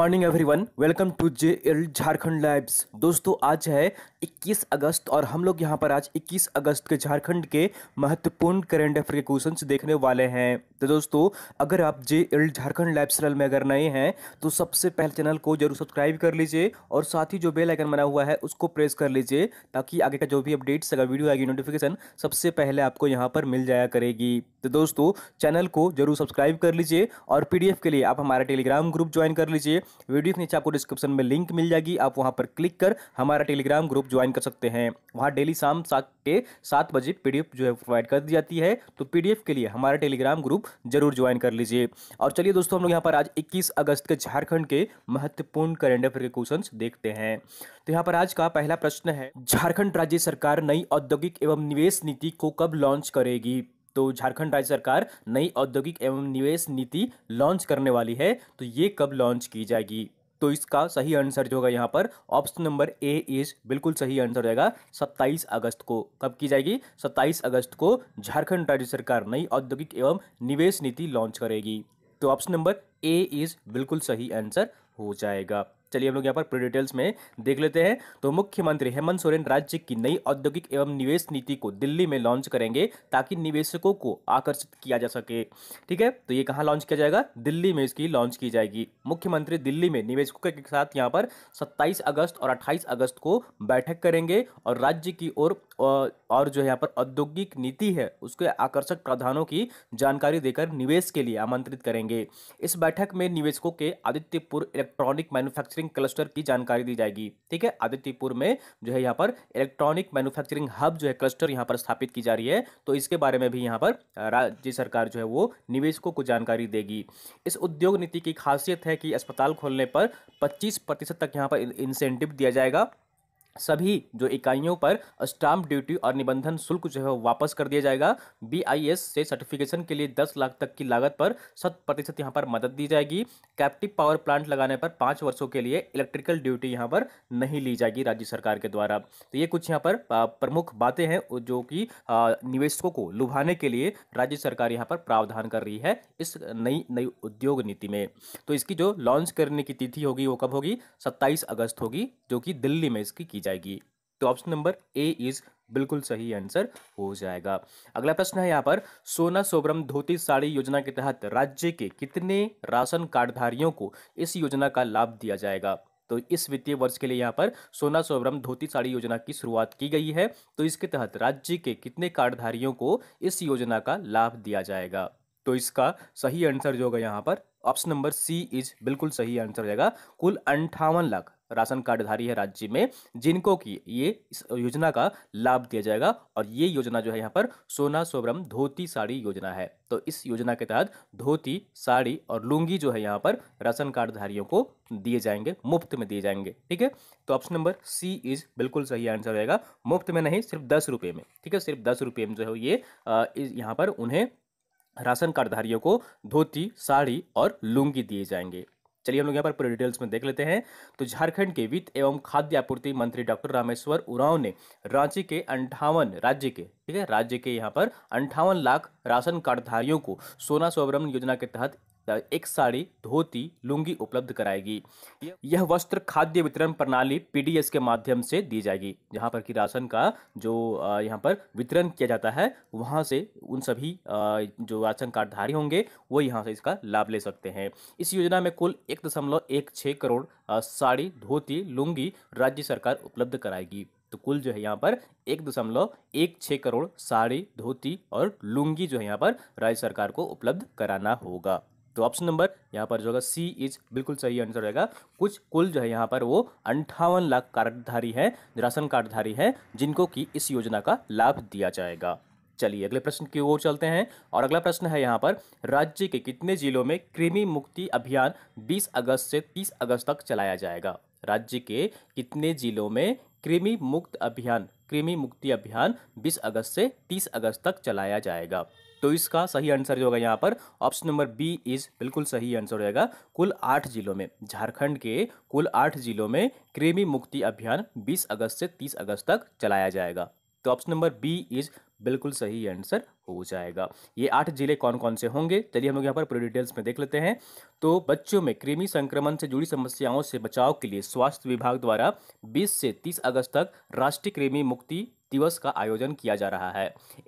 morning everyone welcome to J L Jharkhand lives दोस्तों आज है 21 अगस्त और हम लोग यहाँ पर आज 21 अगस्त के झारखंड के महत्वपूर्ण करेंट अफेयर के क्वेश्चन देखने वाले हैं तो दोस्तों अगर आप J L Jharkhand live channel में अगर नए हैं तो सबसे पहले चैनल को जरूर सब्सक्राइब कर लीजिए और साथ ही जो बेल आइकन बना हुआ है उसको प्रेस कर लीजिए ताकि आगे का जो भी अपडेट्स अगर वीडियो आएगी नोटिफिकेशन सबसे पहले आपको यहाँ पर मिल जाया करेगी तो दोस्तों चैनल को जरूर सब्सक्राइब कर लीजिए और पी के लिए आप हमारा टेलीग्राम ग्रुप ज्वाइन कर लीजिए वीडियो के नीचे आपको डिस्क्रिप्शन में लिंक मिल जाएगी आप वहाँ पर क्लिक कर हमारा टेलीग्राम ग्रुप ज्वाइन कर सकते हैं वहाँ डेली शाम सात के सात बजे पी जो है प्रोवाइड कर दी जाती है तो पी के लिए हमारा टेलीग्राम ग्रुप जरूर ज्वाइन कर लीजिए और चलिए दोस्तों हम लोग यहाँ पर आज इक्कीस अगस्त के झारखंड के महत्वपूर्ण करेंट अफेयर के क्वेश्चन देखते हैं तो यहाँ पर आज का पहला प्रश्न है झारखंड राज्य सरकार नई औद्योगिक एवं निवेश नीति को कब लॉन्च करेगी तो झारखंड राज्य सरकार नई औद्योगिक एवं निवेश नीति लॉन्च करने वाली है तो ये कब लॉन्च की जाएगी तो इसका सही आंसर जो होगा यहाँ पर ऑप्शन नंबर ए इज बिल्कुल सही आंसर रहेगा 27 अगस्त को कब की जाएगी 27 अगस्त को झारखंड राज्य सरकार नई औद्योगिक एवं निवेश नीति लॉन्च करेगी तो ऑप्शन नंबर ए इज बिल्कुल सही आंसर हो जाएगा चलिए हम लोग यहाँ पर पूरी डिटेल्स में देख लेते हैं तो मुख्यमंत्री हेमंत सोरेन राज्य की नई औद्योगिक एवं निवेश नीति को दिल्ली में लॉन्च करेंगे ताकि निवेशकों को आकर्षित किया जा सके ठीक है तो ये कहाँ लॉन्च किया जाएगा दिल्ली में इसकी लॉन्च की जाएगी मुख्यमंत्री दिल्ली में निवेशकों के साथ यहाँ पर सत्ताईस अगस्त और अट्ठाईस अगस्त को बैठक करेंगे और राज्य की ओर और, और जो यहाँ पर औद्योगिक नीति है उसके आकर्षक प्रावधानों की जानकारी देकर निवेश के लिए आमंत्रित करेंगे इस बैठक में निवेशकों के Adityapur electronic manufacturing manufacturing cluster की जानकारी दी जाएगी ठीक है आदित्यपुर में जो है यहाँ पर इलेक्ट्रॉनिक मैन्युफैक्चरिंग हब जो है क्लस्टर यहाँ पर स्थापित की जा रही है तो इसके बारे में भी यहाँ पर राज्य सरकार जो है वो निवेशकों को जानकारी देगी इस उद्योग नीति की खासियत है कि अस्पताल खोलने पर पच्चीस तक यहाँ पर इंसेंटिव दिया जाएगा सभी जो इकाइयों पर स्टाम्प ड्यूटी और निबंधन शुल्क जो है वापस कर दिया जाएगा बीआईएस से सर्टिफिकेशन के लिए 10 लाख तक की लागत पर शत प्रतिशत यहाँ पर मदद दी जाएगी कैप्टिव पावर प्लांट लगाने पर पाँच वर्षों के लिए इलेक्ट्रिकल ड्यूटी यहाँ पर नहीं ली जाएगी राज्य सरकार के द्वारा तो ये कुछ यहाँ पर प्रमुख बातें हैं जो कि निवेशकों को लुभाने के लिए राज्य सरकार यहाँ पर प्रावधान कर रही है इस नई नई उद्योग नीति में तो इसकी जो लॉन्च करने की तिथि होगी वो कब होगी सत्ताईस अगस्त होगी जो कि दिल्ली में इसकी की जाएगी तो ऑप्शन नंबर ए इज बिल्कुल सही आंसर हो जाएगा अगला प्रश्न है यहाँ पर सोना सोबरम धोती साड़ी योजना के तहत राज्य के कितने राशन कार्डधारियों को इस योजना का लाभ दिया जाएगा तो इस वित्तीय वर्ष के लिए यहाँ पर सोना सोबरम धोती साड़ी योजना की शुरुआत की गई है तो इसके तहत राज्य के कितने कार्डधारियों को इस योजना का लाभ दिया जाएगा तो इसका सही आंसर जो होगा यहाँ पर ऑप्शन नंबर सी इज बिल्कुल सही आंसर हो जाएगा कुल अंठावन लाख राशन कार्डधारी है राज्य में जिनको की ये इस योजना का लाभ दिया जाएगा और ये योजना जो है यहाँ पर सोना सोब्रम धोती साड़ी योजना है तो इस योजना के तहत धोती साड़ी और लुंगी जो है यहाँ पर राशन कार्डधारियों को दिए जाएंगे मुफ्त में दिए जाएंगे ठीक है तो ऑप्शन नंबर सी इज बिल्कुल सही आंसर रहेगा मुफ्त में नहीं सिर्फ दस रुपये में ठीक है सिर्फ दस रुपये में जो है ये यहाँ पर उन्हें राशन कार्डधारियों को धोती साड़ी और लुंगी दिए जाएंगे चलिए हम लोग यहाँ पर पूरे डिटेल्स में देख लेते हैं तो झारखंड के वित्त एवं खाद्य आपूर्ति मंत्री डॉक्टर रामेश्वर उरांव ने रांची के अंठावन राज्य के ठीक है राज्य के यहाँ पर अंठावन लाख राशन कार्डधारियों को सोना सौवरण योजना के तहत तो एक साड़ी धोती लुंगी उपलब्ध कराएगी यह वस्त्र खाद्य वितरण प्रणाली पीडीएस के माध्यम से दी जाएगी जहाँ पर कि राशन का जो यहाँ पर वितरण किया जाता है वहां से उन सभी जो राशन कार्डधारी होंगे वो यहाँ से इसका लाभ ले सकते हैं इस योजना में कुल एक दशमलव एक छः करोड़ साड़ी धोती लुंगी राज्य सरकार उपलब्ध कराएगी तो कुल जो है यहाँ पर एक दशमलव एक छः करोड़ साड़ी धोती और लुंगी जो है यहाँ पर राज्य सरकार को उपलब्ध कराना होगा तो ऑप्शन नंबर यहाँ पर जो होगा सी इज बिल्कुल सही आंसर रहेगा कुछ कुल जो है यहाँ पर वो अंठावन लाख कार्डधारी है राशन कार्डधारी है जिनको कि इस योजना का लाभ दिया जाएगा चलिए अगले प्रश्न की ओर चलते हैं और अगला प्रश्न है यहाँ पर राज्य के कितने जिलों में कृमि मुक्ति अभियान 20 अगस्त से 30 अगस्त तक चलाया जाएगा राज्य के कितने जिलों में कृमि मुक्त अभियान कृमि मुक्ति अभियान 20 अगस्त से 30 अगस्त तक चलाया जाएगा तो इसका सही आंसर जो होगा यहाँ पर ऑप्शन नंबर बी इज बिल्कुल सही आंसर रहेगा कुल आठ जिलों में झारखंड के कुल आठ जिलों में कृमि मुक्ति अभियान 20 अगस्त से 30 अगस्त तक चलाया जाएगा तो ऑप्शन नंबर बी इज बिल्कुल सही आंसर हो जाएगा ये आठ जिले कौन कौन से होंगे चलिए हम लोग यहाँ पर पूरी डिटेल्स में देख लेते हैं तो बच्चों में कृमि संक्रमण से जुड़ी समस्याओं से बचाव के लिए स्वास्थ्य विभाग द्वारा 20 से 30 अगस्त तक राष्ट्रीय कृमि मुक्ति दिवस का आयोजन किया जा रहा है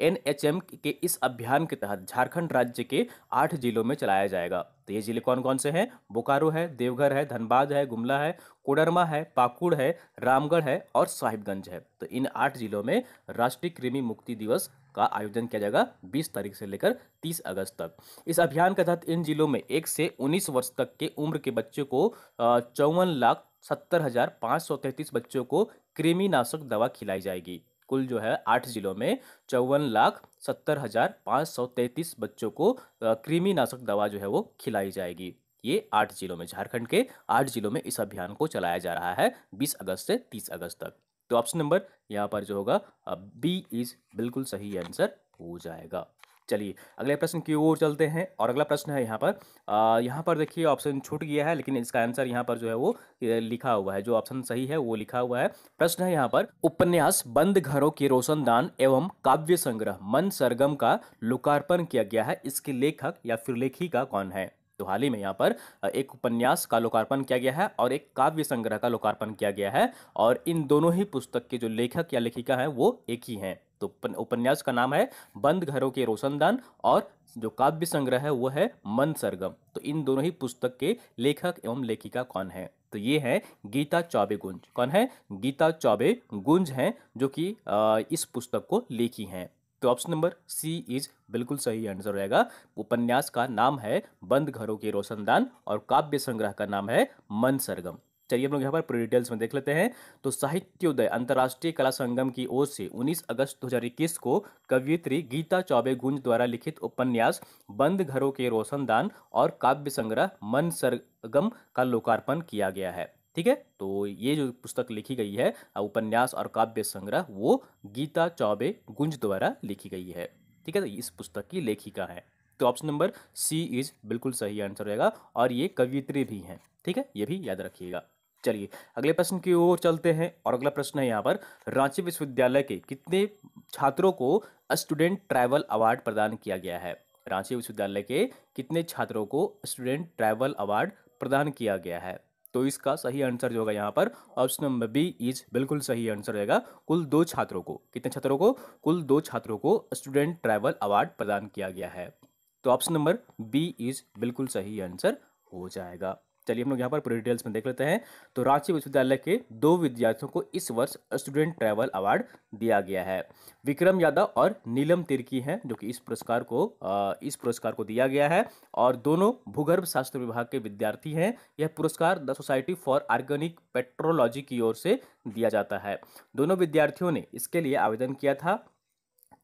एनएचएम के इस अभियान के तहत झारखंड राज्य के आठ जिलों में चलाया जाएगा तो ये जिले कौन कौन से हैं बोकारो है देवघर है धनबाद है गुमला है कोडरमा है पाकुड़ है रामगढ़ है और साहिबगंज है तो इन आठ जिलों में राष्ट्रीय कृमि मुक्ति दिवस का आयोजन किया जाएगा 20 तारीख से लेकर 30 अगस्त तक इस अभियान के तहत इन जिलों में एक से 19 वर्ष तक के उम्र के बच्चों को चौवन लाख सत्तर हजार पाँच सौ तैंतीस बच्चों को कृमिनाशक दवा खिलाई जाएगी कुल जो है आठ जिलों में चौवन लाख सत्तर हज़ार पाँच सौ तैंतीस बच्चों को कृमिनाशक दवा जो है वो खिलाई जाएगी ये आठ जिलों में झारखंड के आठ जिलों में इस अभियान को चलाया जा रहा है बीस अगस्त से तीस अगस्त तक तो ऑप्शन नंबर यहाँ पर जो होगा बी इज़ बिल्कुल सही आंसर हो जाएगा चलिए अगले प्रश्न की ओर चलते हैं और अगला प्रश्न है यहाँ पर आ, यहाँ पर देखिए ऑप्शन छूट गया है लेकिन इसका आंसर यहाँ पर जो है वो लिखा हुआ है जो ऑप्शन सही है वो लिखा हुआ है प्रश्न है यहाँ पर उपन्यास बंद घरों के रोशनदान एवं काव्य संग्रह मन सरगम का लोकार्पण किया गया है इसके लेखक या फिर लेखिका कौन है तो हाल ही में यहाँ पर एक उपन्यास का लोकार्पण किया गया है और एक काव्य संग्रह का लोकार्पण किया गया है और इन दोनों ही पुस्तक के जो लेखक या लेखिका हैं वो एक ही हैं तो उपन्यास का नाम है बंद घरों के रोशनदान और जो काव्य संग्रह है वो है मन सरगम तो इन दोनों ही पुस्तक के लेखक एवं लेखिका कौन है तो ये है गीता चौबे गुंज कौन है गीता चौबे गुंज हैं जो कि इस पुस्तक को लिखी हैं तो ऑप्शन नंबर सी इज बिल्कुल सही आंसर रहेगा उपन्यास का नाम है बंद घरों के रोशनदान और काव्य संग्रह का नाम है मन सरगम चलिए हम लोग यहाँ पर पूरी डिटेल्स में देख लेते हैं तो साहित्योदय अंतर्राष्ट्रीय कला संगम की ओर से 19 अगस्त 2021 को कवियत्री गीता चौबे गुंज द्वारा लिखित उपन्यास बंद घरों के रोशनदान और काव्य संग्रह मन सरगम का लोकार्पण किया गया है ठीक है तो ये जो पुस्तक लिखी गई है उपन्यास और काव्य संग्रह वो गीता चौबे गुंज द्वारा लिखी गई है ठीक है तो इस पुस्तक की लेखिका है तो ऑप्शन नंबर सी इज बिल्कुल सही आंसर रहेगा और ये कवियत्री भी हैं ठीक है ये भी याद रखिएगा चलिए अगले प्रश्न की ओर चलते हैं और अगला प्रश्न है यहाँ पर रांची विश्वविद्यालय के कितने छात्रों को स्टूडेंट ट्रैवल अवार्ड प्रदान किया गया है रांची विश्वविद्यालय के कितने छात्रों को स्टूडेंट ट्रैवल अवार्ड प्रदान किया गया है तो इसका सही आंसर जो होगा यहाँ पर ऑप्शन नंबर बी इज बिल्कुल सही आंसर रहेगा कुल दो छात्रों को कितने छात्रों को कुल दो छात्रों को स्टूडेंट ट्रैवल अवार्ड प्रदान किया गया है तो ऑप्शन नंबर बी इज बिल्कुल सही आंसर हो जाएगा चलिए हम लोग यहाँ पर पूरी डिटेल्स में देख लेते हैं तो रांची विश्वविद्यालय के दो विद्यार्थियों को इस वर्ष स्टूडेंट ट्रैवल अवार्ड दिया गया है विक्रम यादव और नीलम तिर्की हैं जो कि इस पुरस्कार को इस पुरस्कार को दिया गया है और दोनों भूगर्भ शास्त्र विभाग के विद्यार्थी हैं यह पुरस्कार the society for organic petrology की ओर से दिया जाता है दोनों विद्यार्थियों ने इसके लिए आवेदन किया था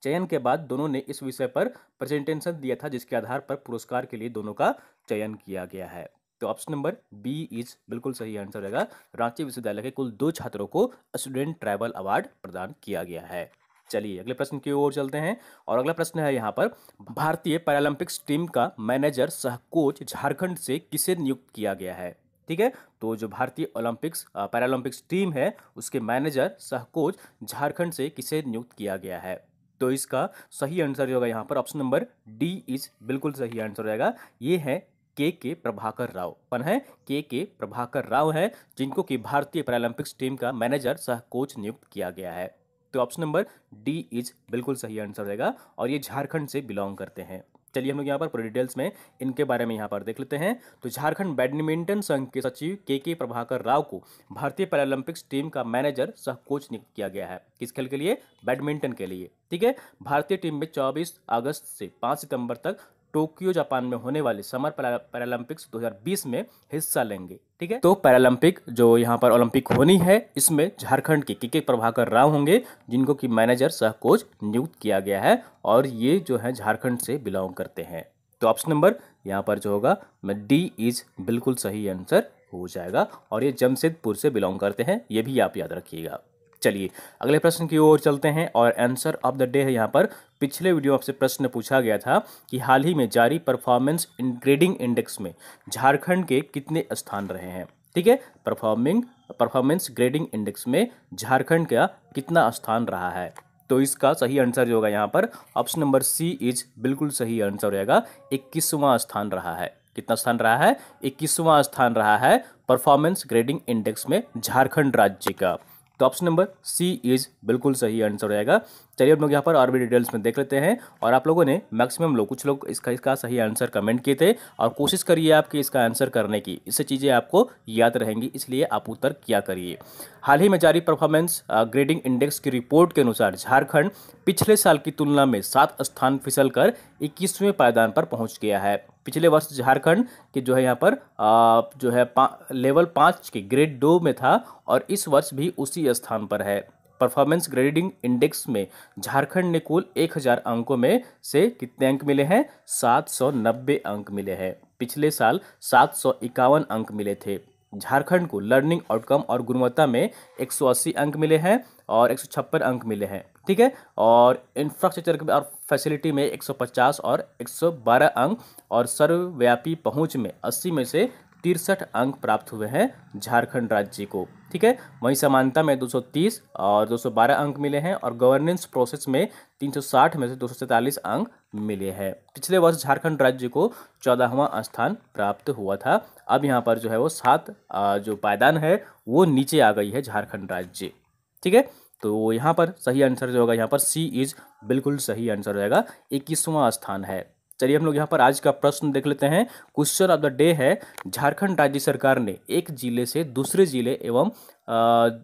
चयन के बाद दोनों ने इस विषय पर प्रेजेंटेशन दिया था जिसके आधार पर पुरस्कार के लिए दोनों का चयन किया गया है तो ऑप्शन नंबर बी इज बिल्कुल सही आंसर रहेगा रांची विश्वविद्यालय के कुल दो छात्रों को स्टूडेंट ट्रैवल अवार्ड प्रदान किया गया है चलिए अगले प्रश्न की ओर चलते हैं और अगला प्रश्न है यहाँ पर भारतीय पैरालंपिक्स टीम का मैनेजर सह कोच झारखंड से किसे नियुक्त किया गया है ठीक है तो जो भारतीय ओलंपिक्स पैरालंपिक्स टीम है उसके मैनेजर सह कोच झारखंड से किसे नियुक्त किया गया है तो इसका सही आंसर जो होगा यहाँ पर ऑप्शन नंबर डी इज बिल्कुल सही आंसर रहेगा ये है के के प्रभाकर राव कौन है के के प्रभाकर राव है जिनको कि भारतीय पैरालंपिक्स टीम का मैनेजर सह कोच नियुक्त किया गया है तो ऑप्शन नंबर डी इज बिल्कुल सही आंसर रहेगा और ये झारखंड से बिलोंग करते हैं चलिए हम लोग यहाँ पर पूरी डिटेल्स में इनके बारे में यहाँ पर देख लेते हैं तो झारखंड बैडमिंटन संघ के सचिव के के प्रभाकर राव को भारतीय पैरालंपिक्स टीम का मैनेजर सह कोच नियुक्त किया गया है किस खेल के लिए बैडमिंटन के लिए ठीक है भारतीय टीम में 24 अगस्त से 5 सितंबर तक टोक्यो जापान में होने वाले समर पैरालंपिक्स 2020 में हिस्सा लेंगे ठीक है तो पैरालंपिक जो यहाँ पर ओलंपिक होनी है इसमें झारखंड के के प्रभाकर राव होंगे जिनको कि मैनेजर सह कोच नियुक्त किया गया है और ये जो है झारखंड से बिलोंग करते हैं तो ऑप्शन नंबर यहाँ पर जो होगा डी इज बिल्कुल सही आंसर हो जाएगा और ये जमशेदपुर से बिलोंग करते हैं ये भी आप याद रखिएगा चलिए अगले प्रश्न की ओर चलते हैं और आंसर ऑफ द डे है यहाँ पर पिछले वीडियो आपसे प्रश्न पूछा गया था कि हाल ही में जारी परफॉर्मेंस ग्रेडिंग इंडेक्स में झारखंड के कितने स्थान रहे हैं ठीक है परफॉर्मिंग परफॉर्मेंस ग्रेडिंग इंडेक्स में झारखंड का कितना स्थान रहा है तो इसका सही आंसर जो होगा यहाँ पर ऑप्शन नंबर सी इज बिल्कुल सही आंसर रहेगा इक्कीसवां स्थान रहा है कितना स्थान रहा है इक्कीसवां स्थान रहा है परफॉर्मेंस ग्रेडिंग इंडेक्स में झारखंड राज्य का तो ऑप्शन नंबर सी इज बिल्कुल सही आंसर रहेगा चलिए हम लोग यहाँ पर और भी डिटेल्स में देख लेते हैं और आप लोगों ने मैक्सिमम लोग कुछ लोग इसका इसका सही आंसर कमेंट किए थे और कोशिश करिए आपकी इसका आंसर करने की इससे चीज़ें आपको याद रहेंगी इसलिए आप उत्तर किया करिए हाल ही में जारी परफॉर्मेंस ग्रेडिंग इंडेक्स की रिपोर्ट के अनुसार झारखंड पिछले साल की तुलना में सात स्थान फिसल कर इक्कीसवें पायदान पर पहुंच गया है पिछले वर्ष झारखंड के जो है यहाँ पर आ, जो है पा, लेवल पाँच के ग्रेड दो में था और इस वर्ष भी उसी स्थान पर है परफॉर्मेंस ग्रेडिंग इंडेक्स में झारखंड ने कुल 1000 अंकों में से कितने अंक मिले हैं 790 अंक मिले हैं पिछले साल सात अंक मिले थे झारखंड को लर्निंग आउटकम और गुणवत्ता में एक अंक मिले हैं और एक अंक मिले हैं ठीक है और इंफ्रास्ट्रक्चर और फैसिलिटी में 150 और 112 अंक और सर्वव्यापी पहुंच में 80 में से तिरसठ अंक प्राप्त हुए हैं झारखंड राज्य को ठीक है वहीं समानता में 230 और 212 अंक मिले हैं और गवर्नेंस प्रोसेस में 360 में से दो अंक मिले हैं पिछले वर्ष झारखंड राज्य को चौदहवा स्थान प्राप्त हुआ था अब यहाँ पर जो है वो सात जो पायदान है वो नीचे आ गई है झारखंड राज्य ठीक है तो यहाँ पर सही आंसर जो होगा यहाँ पर सी इज बिल्कुल सही आंसर रहेगा इक्कीसवां स्थान है चलिए हम लोग यहाँ पर आज का प्रश्न देख लेते हैं क्वेश्चन ऑफ द डे है झारखंड राज्य सरकार ने एक जिले से दूसरे जिले एवं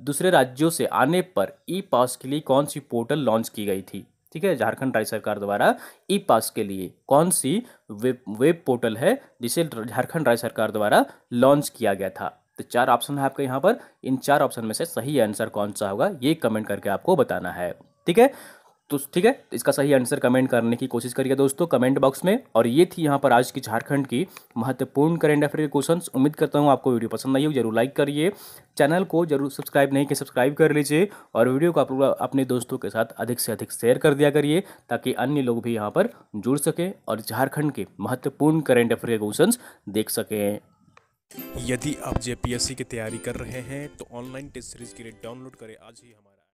दूसरे राज्यों से आने पर ई पास के लिए कौन सी पोर्टल लॉन्च की गई थी ठीक है झारखंड राज्य सरकार द्वारा ई पास के लिए कौन सी वेब वेब पोर्टल है जिसे झारखंड राज्य सरकार द्वारा लॉन्च किया गया था तो चार ऑप्शन है आपके यहाँ पर इन चार ऑप्शन में से सही आंसर कौन सा होगा ये कमेंट करके आपको बताना है ठीक है तो ठीक है तो इसका सही आंसर कमेंट करने की कोशिश करिए दोस्तों कमेंट बॉक्स में और ये थी यहाँ पर आज की झारखंड की महत्वपूर्ण करेंट अफेयर के क्वेश्चन उम्मीद करता हूँ आपको वीडियो पसंद आई हो जरूर लाइक करिए चैनल को जरूर सब्सक्राइब नहीं कि सब्सक्राइब कर लीजिए और वीडियो को आप लोग अपने दोस्तों के साथ अधिक से अधिक शेयर कर दिया करिए ताकि अन्य लोग भी यहाँ पर जुड़ सकें और झारखंड के महत्वपूर्ण करेंट अफेयर के क्वेश्चन देख सकें यदि आप जेपीएससी की तैयारी कर रहे हैं तो ऑनलाइन टेस्ट सीरीज के लिए डाउनलोड करें आज ही हमारे